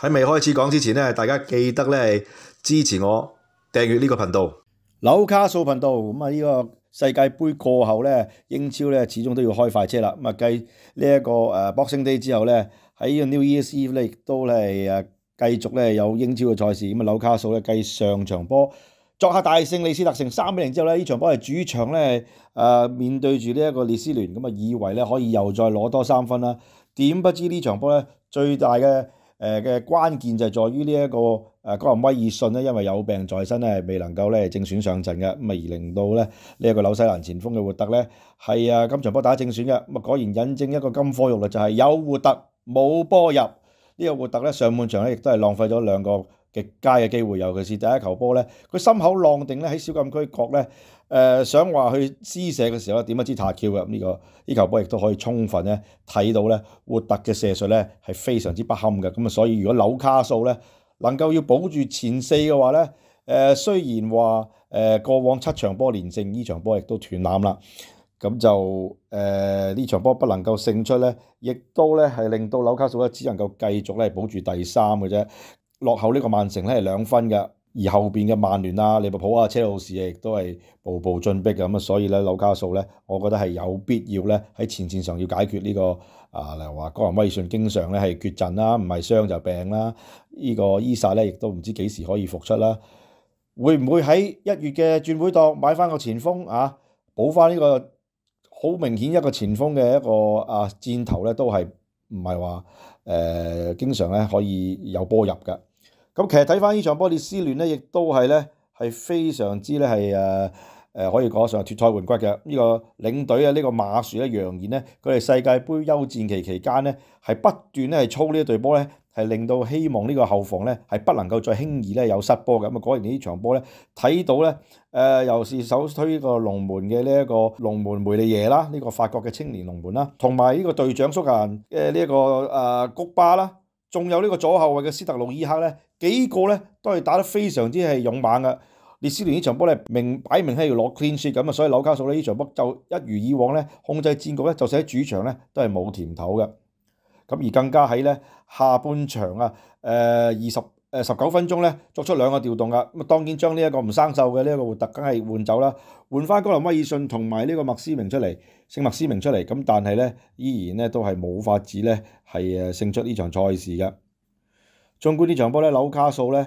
喺未开始讲之前咧，大家记得咧系支持我订阅呢个频道。纽卡素频道咁啊！呢个世界杯过后咧，英超咧始终都要开快车啦。咁啊，继呢一个诶 Boxing Day 之后咧，喺呢个 New y E a r S Eve 咧亦都系诶继续咧有英超嘅赛事。咁啊，纽卡素咧继上场波作客大胜利斯特城三比零之后咧，呢场波系主场咧诶面对住呢一个列斯联，咁啊以为咧可以又再攞多三分啦，点不知呢场波咧最大嘅。誒嘅關鍵就係在於呢一個誒，威廉威爾遜咧，因為有病在身咧，未能夠咧正選上陣嘅，咁啊而令到咧呢一個紐西蘭前鋒嘅活特咧係啊，今場波打正選嘅，咁啊果然引證一個金科玉律，就係有活特冇波入，呢個活特咧上半場咧亦都係浪費咗兩個。極佳嘅機會，尤其是第一球波咧，佢心口浪定咧喺小禁區角咧，誒想話去施射嘅時候咧，點一支太橋嘅咁呢個呢球波亦都可以充分咧睇到咧活特嘅射術咧係非常之不堪嘅咁啊！所以如果紐卡素咧能夠要保住前四嘅話咧，誒雖然話誒過往七場波連勝，呢場波亦都斷攬啦，咁就誒呢場波不能夠勝出咧，亦都咧係令到紐卡素咧只能夠繼續咧保住第三嘅啫。落后呢個曼城咧係兩分嘅，而後边嘅曼聯啊、利物浦啊、車路士啊，亦都係步步進逼嘅。咁啊，所以咧纽卡素咧，我覺得係有必要咧喺前線上要解決呢個啊，例如話高人威信經常咧係缺陣啦，唔係傷就病啦。呢個伊薩咧亦都唔知幾時可以復出啦。會唔會喺一月嘅轉會檔買翻個前鋒啊？補翻呢個好明顯一個前鋒嘅一個啊箭頭咧，都係唔係話誒經常咧可以有波入嘅？咁其實睇翻呢場波嘅斯聯咧，亦都係咧係非常之咧係誒誒可以講上脱胎換骨嘅。呢個領隊啊，呢個馬樹咧，揚言咧佢哋世界盃休戰期期間咧係不斷咧係操呢一隊波咧，係令到希望呢個後防咧係不能夠再輕易咧有失波咁啊！果然呢呢場波咧，睇到咧誒又是首推呢個龍門嘅呢一個龍門梅利耶啦，呢個法國嘅青年龍門啦，同埋呢個隊長蘇格蘭嘅呢一個誒谷巴啦，仲有呢個左後衞嘅斯特魯伊克咧。幾個咧都係打得非常之係勇猛嘅。列斯聯呢場波咧明擺明係要 e 天雪咁啊，所以紐卡素咧呢場波就一如以往咧控制戰局咧，就喺主場咧都係冇甜頭嘅。咁而更加喺咧下半場啊，誒二十誒十九分鐘咧作出兩個調動噶，咁當然將呢一個唔生鏽嘅呢一個活特梗係換走啦，換翻哥林威爾遜同埋呢個麥斯明出嚟，勝麥斯明出嚟，咁但係咧依然咧都係冇法子咧係誒勝出呢場賽事㗎。終觀呢場波咧，紐卡素咧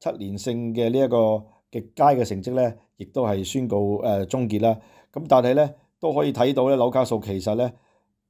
七年勝嘅呢一個極佳嘅成績咧，亦都係宣告誒終結啦。咁但係咧都可以睇到咧，紐卡素其實咧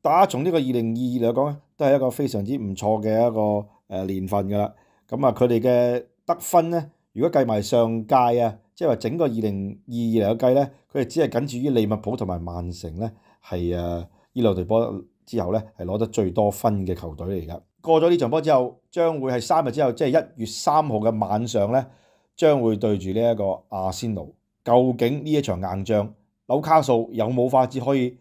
打從呢個二零二二嚟講咧，都係一個非常之唔錯嘅一個誒年份㗎啦。咁啊，佢哋嘅得分咧，如果計埋上屆啊，即係話整個二零二二嚟計咧，佢哋只係僅次於利物浦同埋曼城咧，係誒呢兩隊波之後咧係攞得最多分嘅球隊嚟噶。過咗呢場波之後，將會係三日之後，即係一月三號嘅晚上咧，將會對住呢一個亞仙奴。究竟呢一場硬仗，紐卡素有冇法子可以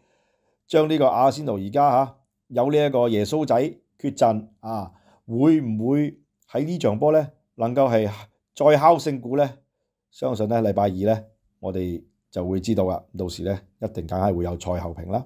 將呢個亞仙奴而家嚇有呢一個耶穌仔缺陣啊？會唔會喺呢場波咧能夠係再敲勝鼓咧？相信咧禮拜二咧，我哋就會知道啦。到時咧一定梗係會有賽後評啦。